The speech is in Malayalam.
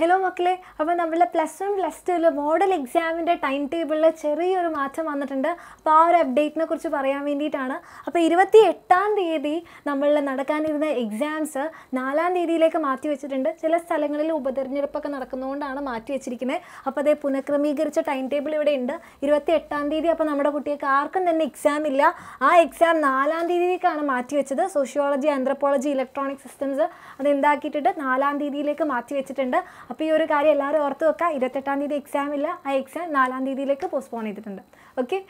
ഹലോ മക്കളെ അപ്പോൾ നമ്മളെ പ്ലസ് വൺ പ്ലസ് ടുവിൽ മോഡൽ എക്സാമിൻ്റെ ടൈം ടേബിളിൽ ചെറിയൊരു മാറ്റം വന്നിട്ടുണ്ട് അപ്പോൾ ആ ഒരു അപ്ഡേറ്റിനെ കുറിച്ച് പറയാൻ വേണ്ടിയിട്ടാണ് അപ്പോൾ ഇരുപത്തി എട്ടാം തീയതി നമ്മളിൽ നടക്കാനിരുന്ന എക്സാംസ് നാലാം തീയതിയിലേക്ക് മാറ്റി വെച്ചിട്ടുണ്ട് ചില സ്ഥലങ്ങളിൽ ഉപതെരഞ്ഞെടുപ്പൊക്കെ നടക്കുന്നതുകൊണ്ടാണ് മാറ്റി വെച്ചിരിക്കുന്നത് അപ്പോൾ അതേ പുനഃക്രമീകരിച്ച ടൈം ടേബിൾ ഇവിടെ ഉണ്ട് ഇരുപത്തി എട്ടാം തീയതി അപ്പോൾ നമ്മുടെ കുട്ടികൾക്ക് ആർക്കും തന്നെ എക്സാം ഇല്ല ആ എക്സാം നാലാം തീയതിയിലേക്കാണ് മാറ്റി വെച്ചത് സോഷ്യോളജി ആന്ത്രപ്പോളജി ഇലക്ട്രോണിക് സിസ്റ്റംസ് അത് എന്താക്കിയിട്ടുണ്ട് നാലാം തീയതിയിലേക്ക് മാറ്റി വെച്ചിട്ടുണ്ട് അപ്പോൾ ഈ ഒരു കാര്യം എല്ലാവരും ഓർത്ത് വെക്കുക ഇരുപത്തെട്ടാം തീയതി എക്സാം ഇല്ല ആ എക്സാം നാലാം തീയതിയിലേക്ക് പോസ്റ്റ്പോൺ ചെയ്തിട്ടുണ്ട് ഓക്കെ